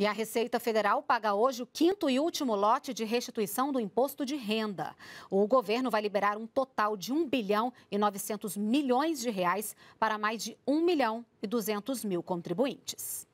E a Receita Federal paga hoje o quinto e último lote de restituição do imposto de renda. O governo vai liberar um total de 1 bilhão e 900 milhões de reais para mais de 1 milhão e 200 mil contribuintes.